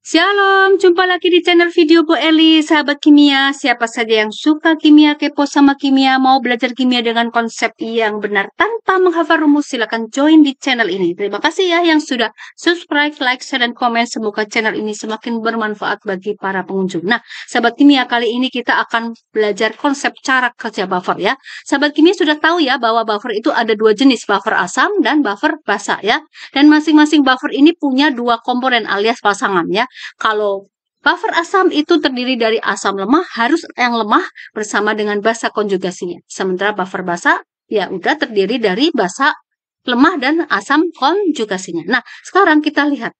Shalom, jumpa lagi di channel video Bu Eli, sahabat kimia. Siapa saja yang suka kimia, kepo sama kimia, mau belajar kimia dengan konsep yang benar tanpa menghafal rumus, silahkan join di channel ini. Terima kasih ya yang sudah subscribe, like, share, dan komen. Semoga channel ini semakin bermanfaat bagi para pengunjung. Nah, sahabat kimia, kali ini kita akan belajar konsep cara kerja buffer ya. Sahabat kimia sudah tahu ya bahwa buffer itu ada dua jenis, buffer asam dan buffer basa ya. Dan masing-masing buffer ini punya dua komponen alias pasangan ya kalau Buffer asam itu terdiri dari asam lemah, harus yang lemah bersama dengan basa konjugasinya. Sementara buffer basa ya udah terdiri dari basa lemah dan asam konjugasinya. Nah, sekarang kita lihat.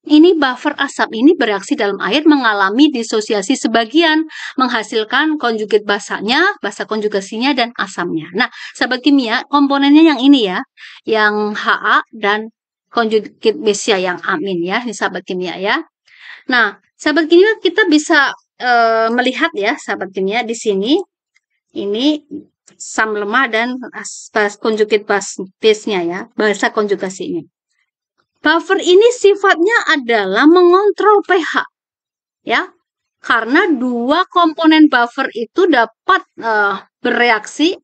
Ini buffer asam ini bereaksi dalam air mengalami disosiasi sebagian, menghasilkan konjugat basanya, basa konjugasinya, dan asamnya. Nah, sahabat kimia, komponennya yang ini ya, yang HA dan konjugat besia yang amin ya, ini sahabat kimia ya. Nah, sahabat kimia kita bisa e, melihat ya sahabat kimia di sini ini sam lemah dan aspas konjugit base-nya ya, bahasa konjugasinya. Buffer ini sifatnya adalah mengontrol pH. Ya. Karena dua komponen buffer itu dapat e, bereaksi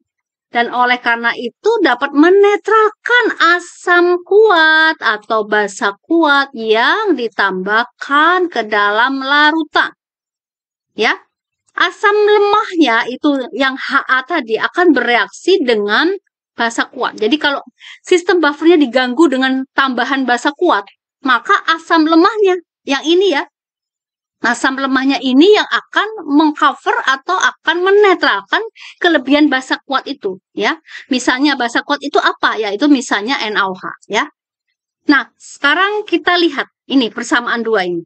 dan oleh karena itu dapat menetralkan asam kuat atau basa kuat yang ditambahkan ke dalam larutan. Ya. Asam lemahnya itu yang HA tadi akan bereaksi dengan basa kuat. Jadi kalau sistem buffernya diganggu dengan tambahan basa kuat, maka asam lemahnya yang ini ya Nah, asam lemahnya ini yang akan mengcover atau akan menetralkan kelebihan basa kuat itu ya. Misalnya basa kuat itu apa? ya? Itu misalnya NaOH ya. Nah, sekarang kita lihat ini persamaan dua ini.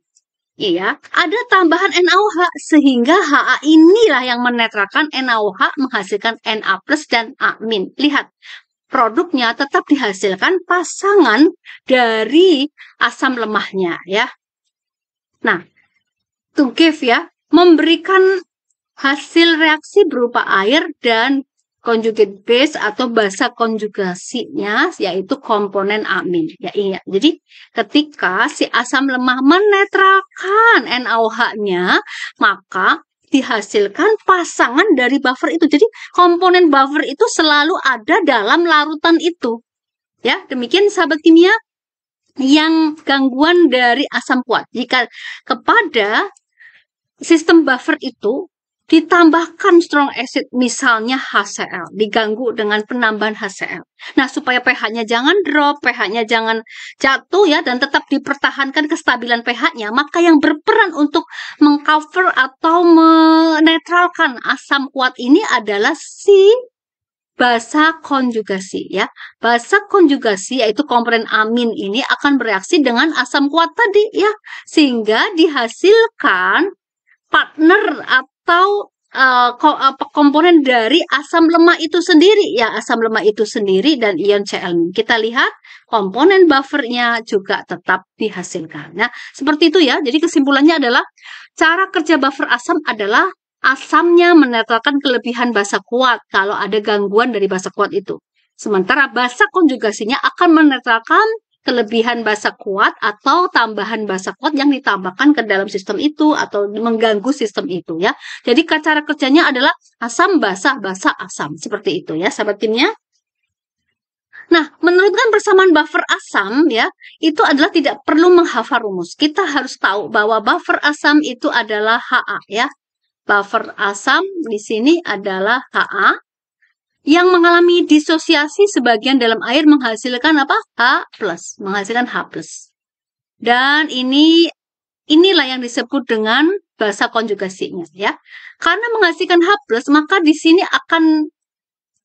Iya, ada tambahan NaOH sehingga HA inilah yang menetralkan NaOH menghasilkan Na+ plus dan A-. min. Lihat, produknya tetap dihasilkan pasangan dari asam lemahnya ya. Nah, to give ya, memberikan hasil reaksi berupa air dan conjugate base atau bahasa konjugasinya yaitu komponen amin. Ya, iya. Jadi ketika si asam lemah menetralkan NaOH-nya, maka dihasilkan pasangan dari buffer itu. Jadi komponen buffer itu selalu ada dalam larutan itu. Ya, demikian sahabat kimia yang gangguan dari asam kuat. Jika kepada sistem buffer itu ditambahkan strong acid misalnya HCl diganggu dengan penambahan HCl. Nah, supaya pH-nya jangan drop, pH-nya jangan jatuh ya dan tetap dipertahankan kestabilan pH-nya, maka yang berperan untuk mengcover atau menetralkan asam kuat ini adalah si basa konjugasi ya. Basa konjugasi yaitu komponen amin ini akan bereaksi dengan asam kuat tadi ya sehingga dihasilkan partner atau uh, komponen dari asam lemak itu sendiri ya asam lemak itu sendiri dan ion Cl. Kita lihat komponen buffernya juga tetap dihasilkan. Nah, seperti itu ya. Jadi kesimpulannya adalah cara kerja buffer asam adalah asamnya menetralkan kelebihan basa kuat kalau ada gangguan dari basa kuat itu. Sementara basa konjugasinya akan menetralkan kelebihan bahasa kuat atau tambahan bahasa kuat yang ditambahkan ke dalam sistem itu atau mengganggu sistem itu ya. Jadi cara kerjanya adalah asam basah basah asam seperti itu ya sahabat kimia. Nah, menurutkan persamaan buffer asam ya, itu adalah tidak perlu menghafal rumus. Kita harus tahu bahwa buffer asam itu adalah HA ya. Buffer asam di sini adalah HA yang mengalami disosiasi sebagian dalam air menghasilkan apa? H+, menghasilkan H+. plus, Dan ini inilah yang disebut dengan bahasa konjugasinya ya. Karena menghasilkan H+, plus maka di sini akan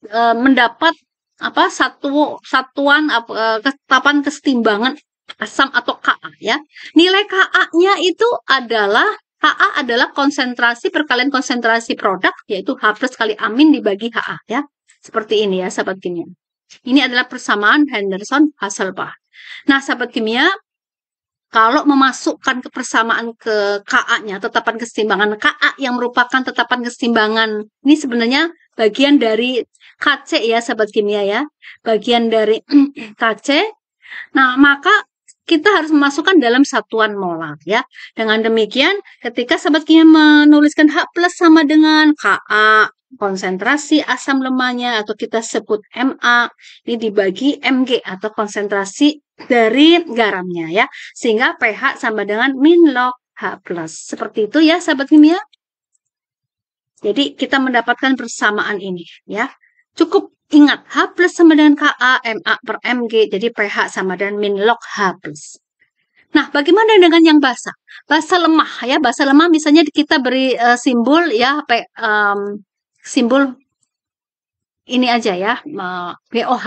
e, mendapat apa satu satuan apa e, ketetapan kesetimbangan asam atau Ka ya. Nilai Ka-nya itu adalah HA adalah konsentrasi perkalian konsentrasi produk yaitu H plus kali amin dibagi HA ya. Seperti ini ya, sahabat kimia. Ini adalah persamaan Henderson Hasselbalch. Nah, sahabat kimia, kalau memasukkan ke persamaan ke KA-nya, tetapan keseimbangan KA yang merupakan tetapan keseimbangan ini sebenarnya bagian dari KC ya, sahabat kimia ya, bagian dari KC. Nah, maka kita harus memasukkan dalam satuan molar ya. Dengan demikian, ketika sahabat kimia menuliskan H plus sama dengan KA, konsentrasi asam lemahnya atau kita sebut MA ini dibagi MG atau konsentrasi dari garamnya ya sehingga pH sama dengan min log H+. plus Seperti itu ya sahabat kimia. Jadi kita mendapatkan persamaan ini ya. Cukup ingat H+ plus sama dengan Ka, MA per Mg jadi pH sama dengan min log H+. plus Nah, bagaimana dengan yang basah? Basah lemah ya, basah lemah misalnya kita beri uh, simbol ya P, um, simbol ini aja ya, POH.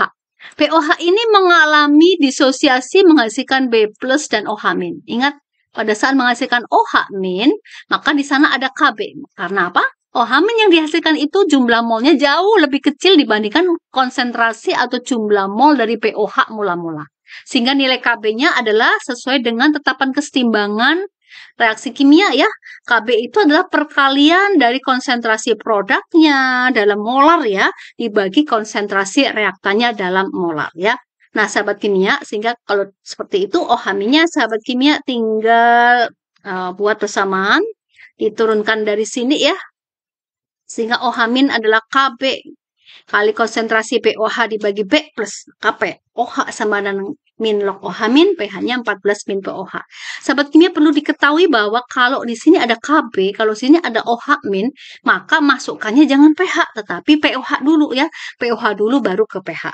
POH ini mengalami disosiasi menghasilkan B plus dan OH min. Ingat, pada saat menghasilkan OH min, maka di sana ada KB. Karena apa? OH min yang dihasilkan itu jumlah molnya jauh lebih kecil dibandingkan konsentrasi atau jumlah mol dari POH mula-mula. Sehingga nilai KB-nya adalah sesuai dengan tetapan kesetimbangan reaksi kimia ya. KB itu adalah perkalian dari konsentrasi produknya dalam molar ya dibagi konsentrasi reaktannya dalam molar ya. Nah, sahabat kimia, sehingga kalau seperti itu ohaminya sahabat kimia tinggal uh, buat persamaan diturunkan dari sini ya. Sehingga ohamin adalah KB kali konsentrasi POH dibagi B plus KP. OH sama dengan min log OH min, pH-nya 14 min POH. Sahabat kimia perlu diketahui bahwa kalau di sini ada KB, kalau sini ada OH min, maka masukkannya jangan pH, tetapi POH dulu ya. POH dulu baru ke pH.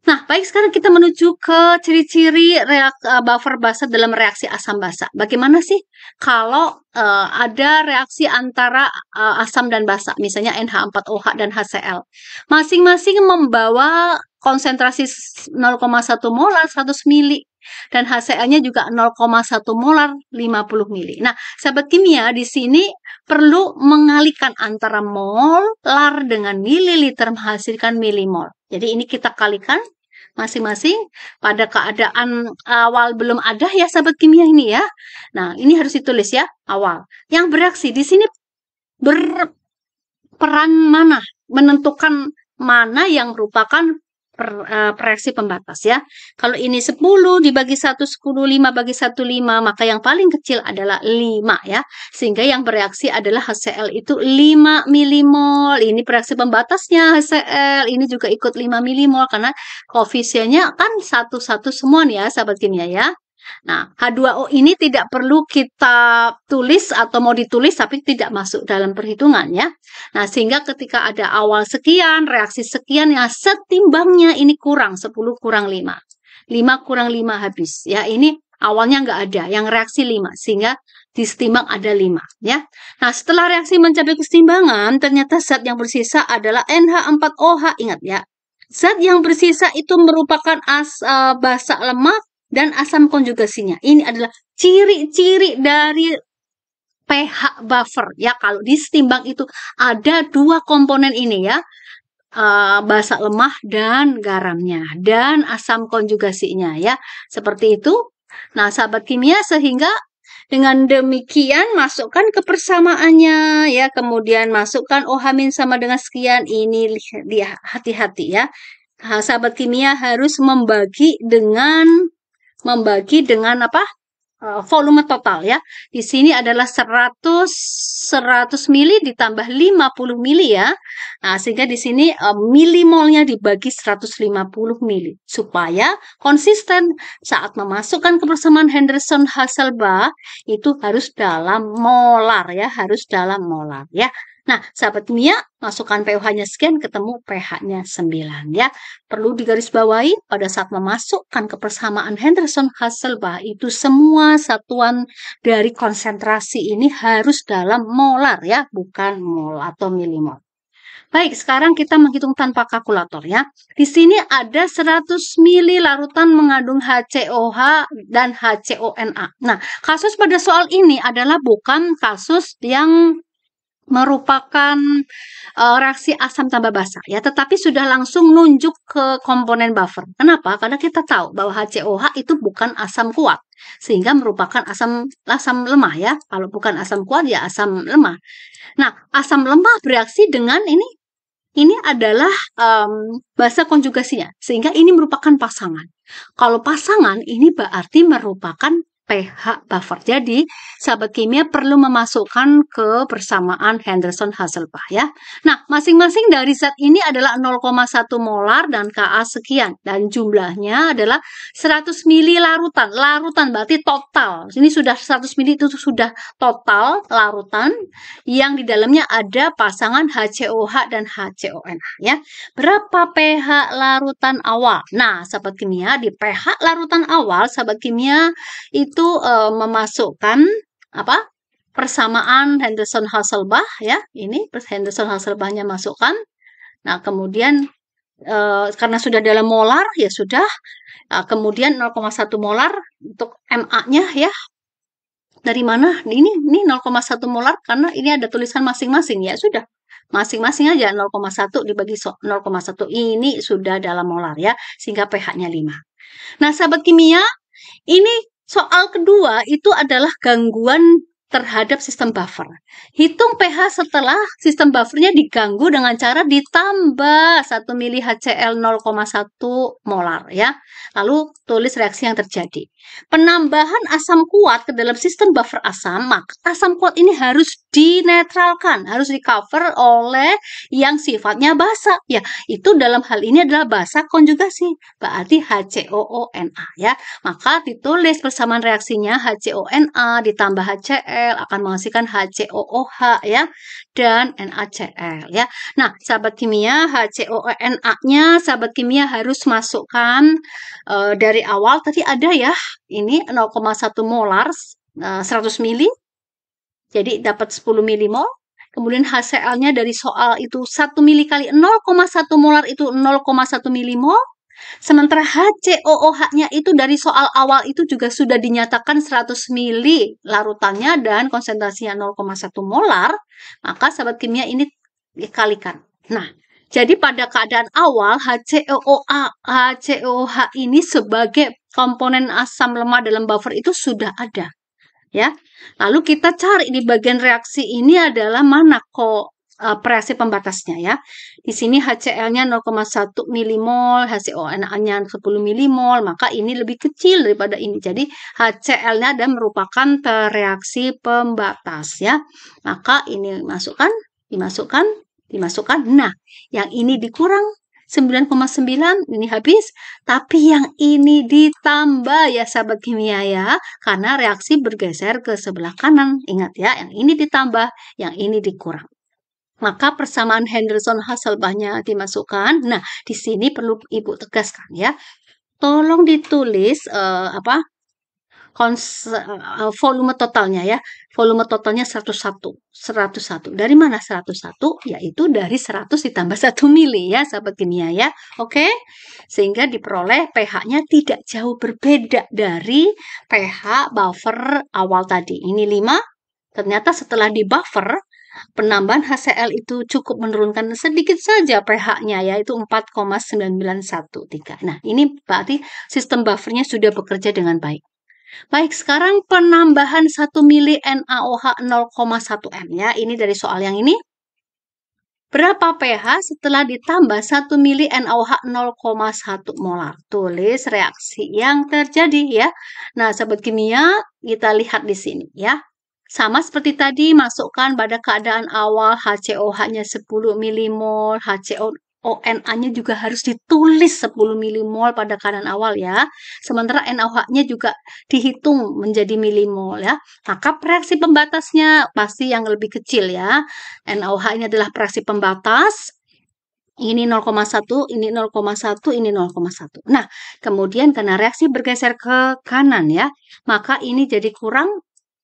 Nah, baik sekarang kita menuju ke ciri-ciri eh, buffer basa dalam reaksi asam basa. Bagaimana sih kalau uh, ada reaksi antara uh, asam dan basa, misalnya NH4OH dan HCl. Masing-masing membawa konsentrasi 0,1 molar 100 mili dan HCl-nya juga 0,1 molar 50 mili. Nah, sahabat kimia di sini perlu mengalikan antara molar dengan mililiter menghasilkan milimol. Jadi ini kita kalikan masing-masing pada keadaan awal belum ada ya sahabat kimia ini ya. Nah, ini harus ditulis ya awal. Yang bereaksi di sini berperan mana? Menentukan mana yang merupakan per, uh, proyeksi pembatas ya. Kalau ini 10 dibagi 1 10 5 bagi 1 5 maka yang paling kecil adalah 5 ya. Sehingga yang bereaksi adalah HCl itu 5 milimol. Ini proyeksi pembatasnya HCl. Ini juga ikut 5 milimol karena koefisiennya kan satu-satu semua nih ya sahabat kimia ya. Nah, H2O ini tidak perlu kita tulis atau mau ditulis tapi tidak masuk dalam perhitungan ya. Nah, sehingga ketika ada awal sekian, reaksi sekian, ya setimbangnya ini kurang, 10 kurang 5. 5 kurang 5 habis. Ya, ini awalnya nggak ada, yang reaksi 5. Sehingga di setimbang ada 5 ya. Nah, setelah reaksi mencapai keseimbangan ternyata zat yang bersisa adalah NH4OH. Ingat ya. Zat yang bersisa itu merupakan as, uh, basa lemak dan asam konjugasinya. Ini adalah ciri-ciri dari pH buffer ya kalau di setimbang itu ada dua komponen ini ya uh, eh, basa lemah dan garamnya dan asam konjugasinya ya seperti itu nah sahabat kimia sehingga dengan demikian masukkan ke persamaannya ya kemudian masukkan ohamin sama dengan sekian ini dia hati-hati ya nah, sahabat kimia harus membagi dengan membagi dengan apa? Eh, volume total ya. Di sini adalah 100 100 mili ditambah 50 mili ya. Nah, sehingga di sini uh, milimolnya dibagi 150 mili supaya konsisten saat memasukkan ke Henderson Hasselbalch itu harus dalam molar ya, harus dalam molar ya. Nah, sahabat Mia, masukkan pH-nya sekian ketemu pH-nya 9 ya. Perlu digarisbawahi pada saat memasukkan kepersamaan Henderson Hasselbalch itu semua satuan dari konsentrasi ini harus dalam molar ya, bukan mol atau milimol. Baik, sekarang kita menghitung tanpa kalkulator ya. Di sini ada 100 mili larutan mengandung HCOH dan HCONa. Nah, kasus pada soal ini adalah bukan kasus yang merupakan uh, reaksi asam tambah basa ya tetapi sudah langsung nunjuk ke komponen buffer. Kenapa? Karena kita tahu bahwa HCOH itu bukan asam kuat sehingga merupakan asam asam lemah ya. Kalau bukan asam kuat ya asam lemah. Nah, asam lemah bereaksi dengan ini ini adalah um, bahasa konjugasinya sehingga ini merupakan pasangan. Kalau pasangan ini berarti merupakan pH buffer. Jadi, sahabat kimia perlu memasukkan ke persamaan henderson Hasselbach ya. Nah, masing-masing dari zat ini adalah 0,1 molar dan Ka sekian dan jumlahnya adalah 100 ml larutan. Larutan berarti total. Ini sudah 100 ml itu sudah total larutan yang di dalamnya ada pasangan HCOH dan HCONH ya. Berapa pH larutan awal? Nah, sahabat kimia di pH larutan awal sahabat kimia itu itu uh, memasukkan apa persamaan Henderson Hasselbach ya ini Henderson Hasselbachnya masukkan nah kemudian uh, karena sudah dalam molar ya sudah uh, kemudian 0,1 molar untuk MA-nya ya dari mana ini ini 0,1 molar karena ini ada tulisan masing-masing ya sudah masing-masing aja 0,1 dibagi 0,1 ini sudah dalam molar ya sehingga pH-nya 5. Nah, sahabat kimia, ini Soal kedua itu adalah gangguan terhadap sistem buffer. Hitung pH setelah sistem buffernya diganggu dengan cara ditambah 1 mili HCl 0,1 molar ya. Lalu tulis reaksi yang terjadi. Penambahan asam kuat ke dalam sistem buffer asam, maka asam kuat ini harus dinetralkan, harus di cover oleh yang sifatnya basa. Ya, itu dalam hal ini adalah basa konjugasi, berarti HCOONA ya. Maka ditulis persamaan reaksinya HCONA ditambah HCl HCl akan menghasilkan HCOOH ya dan NaCl ya. Nah, sahabat kimia e na nya sahabat kimia harus masukkan e, dari awal tadi ada ya ini 0,1 molar e, eh, 100 mili. Jadi dapat 10 milimol Kemudian HCl-nya dari soal itu 1 mili kali 0,1 molar itu 0,1 milimol. Sementara HCOOH-nya itu dari soal awal itu juga sudah dinyatakan 100 mili larutannya dan konsentrasinya 0,1 molar, maka sahabat kimia ini dikalikan. Nah, jadi pada keadaan awal HCOOH, ini sebagai komponen asam lemah dalam buffer itu sudah ada. Ya. Lalu kita cari di bagian reaksi ini adalah mana ko uh, eh, presi pembatasnya ya. Di sini HCl-nya 0,1 milimol, HCONa-nya 10 milimol, maka ini lebih kecil daripada ini. Jadi HCl-nya dan merupakan reaksi pembatas ya. Maka ini dimasukkan, dimasukkan, dimasukkan. Nah, yang ini dikurang 9,9 ini habis, tapi yang ini ditambah ya sahabat kimia ya, karena reaksi bergeser ke sebelah kanan. Ingat ya, yang ini ditambah, yang ini dikurang maka persamaan Henderson Hasselbachnya dimasukkan. Nah, di sini perlu Ibu tegaskan ya. Tolong ditulis uh, apa? Kons uh, eh, volume totalnya ya. Volume totalnya 101. 101. Dari mana 101? Yaitu dari 100 ditambah 1 mili ya, sahabat kimia ya. Oke? Sehingga diperoleh pH-nya tidak jauh berbeda dari pH buffer awal tadi. Ini 5. Ternyata setelah di buffer penambahan HCl itu cukup menurunkan sedikit saja pH-nya yaitu 4,991 Nah, ini berarti sistem buffernya sudah bekerja dengan baik. Baik, sekarang penambahan 1 mili NaOH 0,1 M ya. Ini dari soal yang ini. Berapa pH setelah ditambah 1 mili NaOH 0,1 molar? Tulis reaksi yang terjadi ya. Nah, sahabat kimia, kita lihat di sini ya. Sama seperti tadi, masukkan pada keadaan awal HCOH-nya 10 milimol, hcona nya juga harus ditulis 10 milimol pada keadaan awal ya. Sementara NaOH-nya juga dihitung menjadi milimol ya. Maka reaksi pembatasnya pasti yang lebih kecil ya. nOH ini adalah reaksi pembatas. Ini 0,1, ini 0,1, ini 0,1. Nah, kemudian karena reaksi bergeser ke kanan ya, maka ini jadi kurang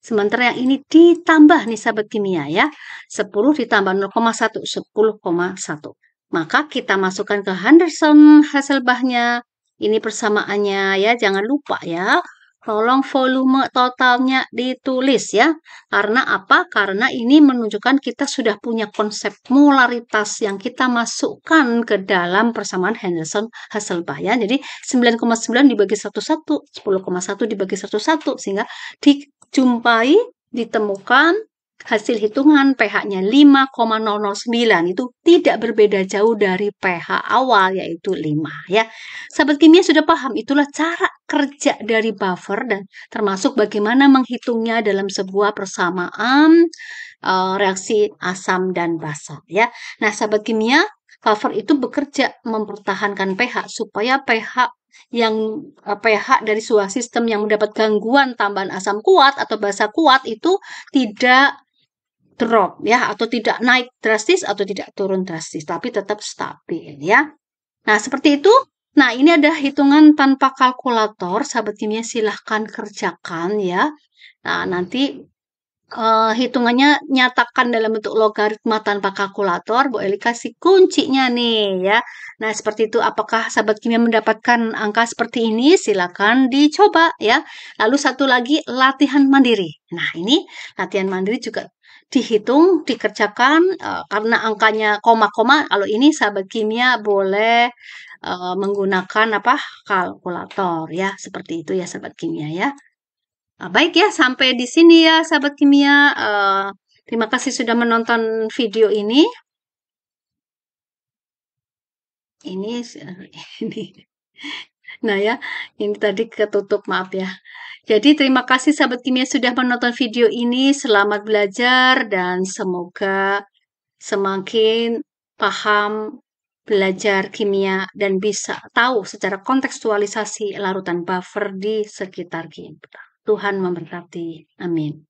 Sementara yang ini ditambah nih sahabat kimia ya. 10 ditambah 0,1, 10,1. Maka kita masukkan ke Henderson hasil bahnya. Ini persamaannya ya, jangan lupa ya. Tolong volume totalnya ditulis ya. Karena apa? Karena ini menunjukkan kita sudah punya konsep molaritas yang kita masukkan ke dalam persamaan Henderson Hasselbach ya. Jadi 9,9 dibagi 11, 10,1 dibagi 11 sehingga di jumpai ditemukan hasil hitungan pH-nya 5,009 itu tidak berbeda jauh dari pH awal yaitu 5 ya. Sahabat kimia sudah paham itulah cara kerja dari buffer dan termasuk bagaimana menghitungnya dalam sebuah persamaan e, reaksi asam dan basa ya. Nah, sahabat kimia, buffer itu bekerja mempertahankan pH supaya pH yang apa ya hak dari sebuah sistem yang mendapat gangguan tambahan asam kuat atau basa kuat itu tidak drop ya atau tidak naik drastis atau tidak turun drastis tapi tetap stabil ya. Nah, seperti itu. Nah, ini ada hitungan tanpa kalkulator, sahabat kimia silahkan kerjakan ya. Nah, nanti uh, hitungannya nyatakan dalam bentuk logaritma tanpa kalkulator, Bu Eli kasih kuncinya nih ya. Nah, seperti itu apakah sahabat kimia mendapatkan angka seperti ini? Silakan dicoba ya. Lalu satu lagi latihan mandiri. Nah, ini latihan mandiri juga dihitung, dikerjakan uh, karena angkanya koma-koma. Kalau ini sahabat kimia boleh eh, menggunakan apa? kalkulator ya, seperti itu ya sahabat kimia ya. Ah, baik ya, sampai di sini ya sahabat kimia. Eh, terima kasih sudah menonton video ini. Ini ini. Nah ya, ini tadi ketutup maaf ya. Jadi terima kasih sahabat kimia sudah menonton video ini. Selamat belajar dan semoga semakin paham belajar kimia dan bisa tahu secara kontekstualisasi larutan buffer di sekitar kita. Tuhan memberkati. Amin.